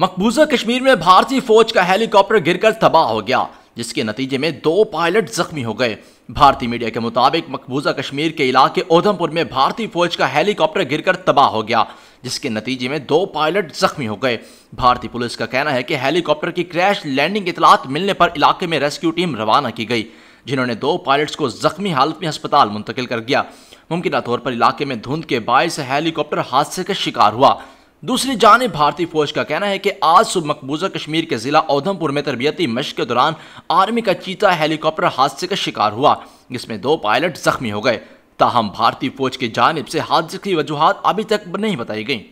मकबूजा कश्मीर में भारतीय फौज का हेलीकॉप्टर गिरकर तबाह हो गया जिसके नतीजे में दो पायलट जख्मी हो गए भारतीय मीडिया के मुताबिक मकबूजा कश्मीर के इलाके उधमपुर में भारतीय फौज का हेलीकॉप्टर गिरकर तबाह हो गया जिसके नतीजे में दो पायलट जख्मी हो गए भारतीय पुलिस का कहना है कि हेलीकॉप्टर की क्रैश लैंडिंग इतलात मिलने पर इलाके में रेस्क्यू टीम रवाना की गई जिन्होंने दो पायलट्स को जख्मी हालत में अस्पताल मुंतकिल कर दिया मुमकिन तौर पर इलाके में धुंध के बायस हेलीकॉप्टर हादसे का शिकार हुआ दूसरी जानब भारतीय फौज का कहना है कि आज सुबह मकबूजा कश्मीर के जिला उधमपुर में तरबियती मश के दौरान आर्मी का चीता हेलीकॉप्टर हादसे का शिकार हुआ जिसमें दो पायलट जख्मी हो गए ताहम भारतीय फौज की जानब से हादसे की वजूहत अभी तक नहीं बताई गई